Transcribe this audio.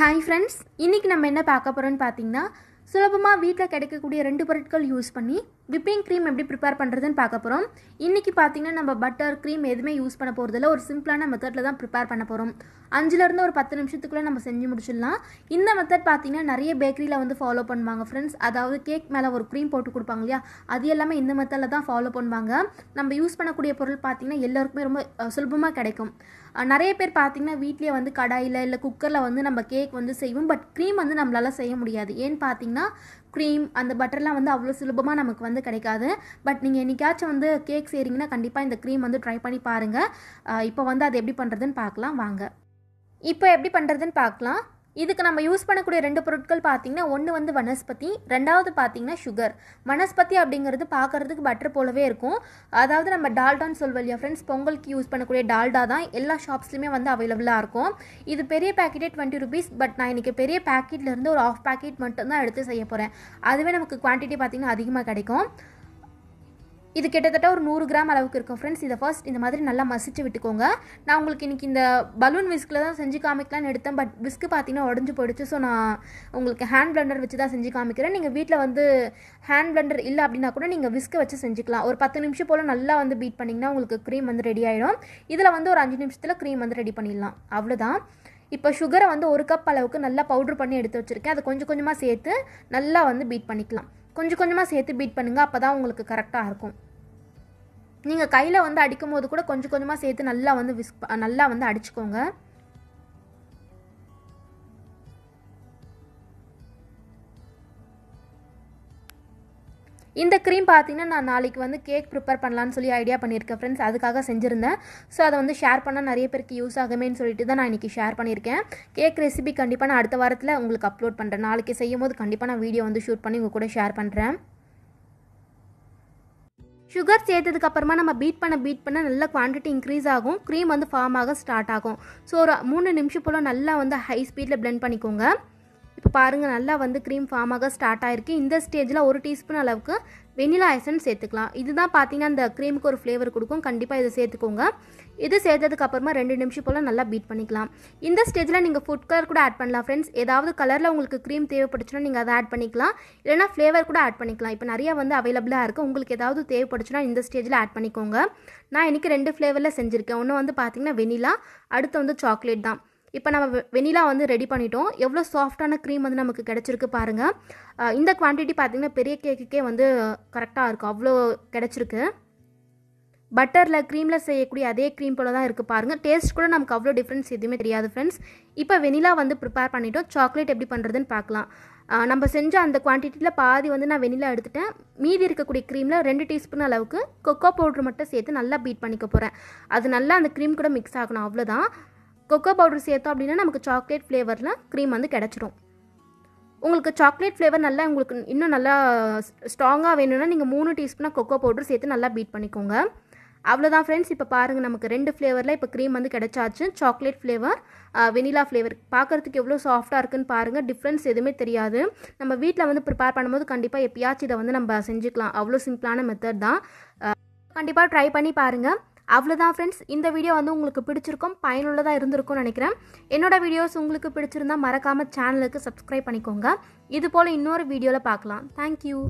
hi friends இன்றைக்கி நம்ம என்ன பார்க்க போகிறோன்னு பார்த்தீங்கன்னா சுலபமாக வீட்டில் கிடைக்கக்கூடிய ரெண்டு பொருட்கள் யூஸ் பண்ணி விப்பிங் க்ரீம் எப்படி ப்ரிப்பேர் பண்ணுறதுன்னு பார்க்க போகிறோம் இன்றைக்கி பார்த்தீங்கன்னா நம்ம பட்டர் க்ரீம் எதுவுமே யூஸ் பண்ண போகிறதில்ல ஒரு சிம்பிளான மெத்தடில் தான் ப்ரிப்பேர் பண்ண போகிறோம் அஞ்சுலேருந்து ஒரு பத்து நிமிஷத்துக்குள்ளே நம்ம செஞ்சு முடிச்சிடலாம் இந்த மெத்தட் பார்த்தீங்கன்னா நிறைய பேக்கரியில் வந்து ஃபாலோ பண்ணுவாங்க ஃப்ரெண்ட்ஸ் அதாவது கேக் மேலே ஒரு க்ரீம் போட்டு கொடுப்பாங்க இல்லையா அது எல்லாமே இந்த மெத்தடில் தான் ஃபாலோ பண்ணுவாங்க நம்ம யூஸ் பண்ணக்கூடிய பொருள் பார்த்திங்கன்னா எல்லோருக்குமே ரொம்ப சுலபமாக கிடைக்கும் நிறைய பேர் பார்த்திங்கன்னா வீட்லேயே வந்து கடாயில் இல்லை குக்கரில் வந்து நம்ம கேக் வந்து செய்வோம் பட் க்ரீம் வந்து நம்மளால் செய்ய முடியாது ஏன்னு பார்த்தீங்கன்னா க்ரீம் அந்த பட்டர்லாம் வந்து அவ்வளோ சுலபமாக நமக்கு வந்து கிடைக்காது பட் நீங்கள் என்றைக்காச்சும் வந்து கேக் செய்கிறீங்கன்னா கண்டிப்பாக இந்த க்ரீம் வந்து ட்ரை பண்ணி பாருங்கள் இப்போ வந்து அது எப்படி பண்ணுறதுன்னு பார்க்கலாம் வாங்க இப்போ எப்படி பண்ணுறதுன்னு பார்க்கலாம் இதுக்கு நம்ம யூஸ் பண்ணக்கூடிய ரெண்டு பொருட்கள் பார்த்தீங்கன்னா ஒன்று வந்து வனஸ்பதி ரெண்டாவது பார்த்தீங்கன்னா சுகர் வனஸ்பதி அப்படிங்கிறது பார்க்குறதுக்கு பட்டர் போலவே இருக்கும் அதாவது நம்ம டால்டான்னு சொல்வோம் இல்லையா ஃப்ரெண்ட்ஸ் பொங்கலுக்கு யூஸ் பண்ணக்கூடிய டால்டா தான் எல்லா ஷாப்ஸ்லையுமே வந்து அவைலபிளாக இருக்கும் இது பெரிய பேக்கெட்டே டுவெண்ட்டி ருபீஸ் பட் நான் இன்றைக்கி பெரிய பேக்கெட்லேருந்து ஒரு ஆஃப் பேக்கெட் மட்டும்தான் எடுத்து செய்ய போகிறேன் அதுவே நமக்கு குவான்டிட்டி பார்த்திங்கன்னா அதிகமாக கிடைக்கும் இது கிட்டத்தட்ட ஒரு நூறு கிராம் அளவுக்கு இருக்கும் ஃப்ரெண்ட்ஸ் இதை ஃபர்ஸ்ட் இந்த மாதிரி நல்லா மசிச்சு விட்டுக்கோங்க நான் உங்களுக்கு இன்றைக்கி இந்த பலூன் விஸ்கில் தான் செஞ்சு காமிக்கலாம்னு எடுத்தேன் பட் விஸ்க்கு பார்த்தீங்கன்னா உடஞ்சி போயிடுச்சு ஸோ நான் உங்களுக்கு ஹேண்ட் பிளண்டர் வச்சு தான் செஞ்சு காமிக்கிறேன் நீங்கள் வீட்டில் வந்து ஹேண்ட் பிளண்டர் இல்லை அப்படின்னா கூட நீங்கள் விஸ்கை வச்சு செஞ்சுக்கலாம் ஒரு பத்து நிமிஷம் போல் நல்லா வந்து பீட் பண்ணிங்கன்னா உங்களுக்கு க்ரீம் வந்து ரெடி ஆகிடும் இதில் வந்து ஒரு அஞ்சு நிமிஷத்தில் க்ரீம் வந்து ரெடி பண்ணிடலாம் அவ்வளோதான் இப்போ சுகரை வந்து ஒரு கப் அளவுக்கு நல்லா பவுடர் பண்ணி எடுத்து வச்சுருக்கேன் அதை கொஞ்சம் கொஞ்சமாக சேர்த்து நல்லா வந்து பீட் பண்ணிக்கலாம் கொஞ்சம் கொஞ்சமாக சேர்த்து பீட் பண்ணுங்கள் அப்போ தான் உங்களுக்கு கரெக்டாக இருக்கும் நீங்கள் கையில் வந்து அடிக்கும் போது கூட கொஞ்சம் கொஞ்சமாக சேர்த்து நல்லா வந்து விஸ்க் நல்லா வந்து அடிச்சுக்கோங்க இந்த க்ரீம் பார்த்தீங்கன்னா நான் நாளைக்கு வந்து கேக் ப்ரிப்பேர் பண்ணலான்னு சொல்லி ஐடியா பண்ணியிருக்கேன் ஃப்ரெண்ட்ஸ் அதுக்காக செஞ்சுருந்தேன் ஸோ அதை வந்து ஷேர் பண்ணால் நிறைய பேருக்கு யூஸ் ஆகுமேன்னு சொல்லிட்டு தான் நான் இன்றைக்கி ஷேர் பண்ணியிருக்கேன் கேக் ரெசிபி கண்டிப்பாக நான் அடுத்த வாரத்தில் உங்களுக்கு அப்லோட் பண்ணுறேன் நாளைக்கு செய்யும் போது கண்டிப்பாக நான் வீடியோ வந்து ஷூட் பண்ணி உங்கள் கூட ஷேர் பண்ணுறேன் சுகர் சேர்த்ததுக்கு அப்புறமா நம்ம பீட் பண்ண பீட் பண்ண நல்ல குவான்டிட்டி இன்க்ரீஸ் ஆகும் க்ரீம் வந்து ஃபார்ம் ஆக ஸ்டார்ட் ஆகும் ஸோ ஒரு மூணு நிமிஷம் போல் நல்லா வந்து ஹை ஸ்பீடில் பிளெண்ட் பண்ணிக்கோங்க இப்போ பாருங்கள் நல்லா வந்து க்ரீம் ஃபார்ம் ஆக ஸ்டார்ட் ஆகிருக்கு இந்த ஸ்டேஜில் ஒரு டீஸ்பூன் அளவுக்கு வெனிலா ஐசன் சேர்த்துக்கலாம் இதுதான் பார்த்தீங்கன்னா அந்த க்ரீமுக்கு ஒரு ஃப்ளேவர் கொடுக்கும் கண்டிப்பாக இதை சேர்த்துக்கோங்க இது சேர்த்ததுக்கு அப்புறமா ரெண்டு நிமிஷம் போல் நல்லா பீட் பண்ணிக்கலாம் இந்த ஸ்டேஜில் நீங்கள் ஃபுட் கலர் கூட ஆட் பண்ணலாம் ஃப்ரெண்ட்ஸ் ஏதாவது கலரில் உங்களுக்கு க்ரீம் தேவைப்படுச்சுன்னா நீங்கள் அதை ஆட் பண்ணிக்கலாம் இல்லைனா ஃப்ளேவர் கூட ஆட் பண்ணிக்கலாம் இப்போ நிறையா வந்து அவைலபிளாக இருக்குது உங்களுக்கு ஏதாவது தேவைப்படுச்சுன்னா இந்த ஸ்டேஜில் ஆட் பண்ணிக்கோங்க நான் இன்றைக்கி ரெண்டு ஃப்ளேவரில் செஞ்சுருக்கேன் ஒன்று வந்து பார்த்திங்கன்னா வெனிலா அடுத்து வந்து சாக்லேட் தான் இப்போ நம்ம வெனிலா வந்து ரெடி பண்ணிட்டோம் எவ்வளோ சாஃப்டான க்ரீம் வந்து நமக்கு கிடச்சிருக்கு பாருங்கள் இந்த குவான்டிட்டி பார்த்திங்கன்னா பெரிய கேக்குக்கே வந்து கரெக்டாக இருக்கும் அவ்வளோ கிடச்சிருக்கு பட்டரில் க்ரீமில் செய்யக்கூடிய அதே க்ரீம் போல தான் இருக்குது பாருங்கள் டேஸ்ட் கூட நமக்கு அவ்வளோ டிஃப்ரென்ஸ் எதுவுமே தெரியாது ஃப்ரெண்ட்ஸ் இப்போ வெனிலா வந்து ப்ரிப்பேர் பண்ணிட்டோம் சாக்லேட் எப்படி பண்ணுறதுன்னு பார்க்கலாம் நம்ம செஞ்ச அந்த குவான்டிட்டியில் பாதி வந்து நான் வெனிலா எடுத்துட்டேன் மீதி இருக்கக்கூடிய க்ரீமில் ரெண்டு டீஸ்பூன் அளவுக்கு கொக்கோ பவுட்ரு மட்டும் சேர்த்து நல்லா பீட் பண்ணிக்க போகிறேன் அது நல்லா அந்த க்ரீம் கூட மிக்ஸ் ஆகணும் அவ்வளோதான் கொக்கோ பவுடர் சேர்த்தோம் அப்படின்னா நமக்கு சாக்லேட் ஃப்ளேவரில் க்ரீம் வந்து கிடச்சிரும் உங்களுக்கு சாக்லேட் ஃப்ளேவர் நல்லா உங்களுக்கு இன்னும் நல்லா ஸ்ட்ராங்காக வேணும்னா நீங்கள் மூணு டீஸ்பூனாக கொக்கோ பவுடர் சேர்த்து நல்லா பீட் பண்ணிக்கோங்க அவ்வளோதான் ஃப்ரெண்ட்ஸ் இப்போ பாருங்கள் நமக்கு ரெண்டு ஃப்ளேவரில் இப்போ க்ரீம் வந்து கிடச்சாச்சு சாக்லேட் ஃப்ளேவர் வெனிலா ஃப்ளேவர் பார்க்குறதுக்கு எவ்வளோ சாஃப்டாக இருக்குன்னு பாருங்கள் டிஃப்ரென்ஸ் எதுவுமே தெரியாது நம்ம வீட்டில் வந்து ப்ரிப்பேர் பண்ணும்போது கண்டிப்பாக எப்பயாச்சும் இதை வந்து நம்ம செஞ்சுக்கலாம் அவ்வளோ சிம்பிளான மெத்தட் தான் கண்டிப்பாக ட்ரை பண்ணி பாருங்கள் அவ்வளோதான் ஃப்ரெண்ட்ஸ் இந்த வீடியோ வந்து உங்களுக்கு பிடிச்சிருக்கும் பயனுள்ளதாக இருந்திருக்கும்னு நினைக்கிறேன் என்னோடய வீடியோஸ் உங்களுக்கு பிடிச்சிருந்தால் மறக்காமல் சேனலுக்கு சப்ஸ்கிரைப் பண்ணிக்கோங்க இது போல் இன்னொரு வீடியோவில் பார்க்கலாம் தேங்க்யூ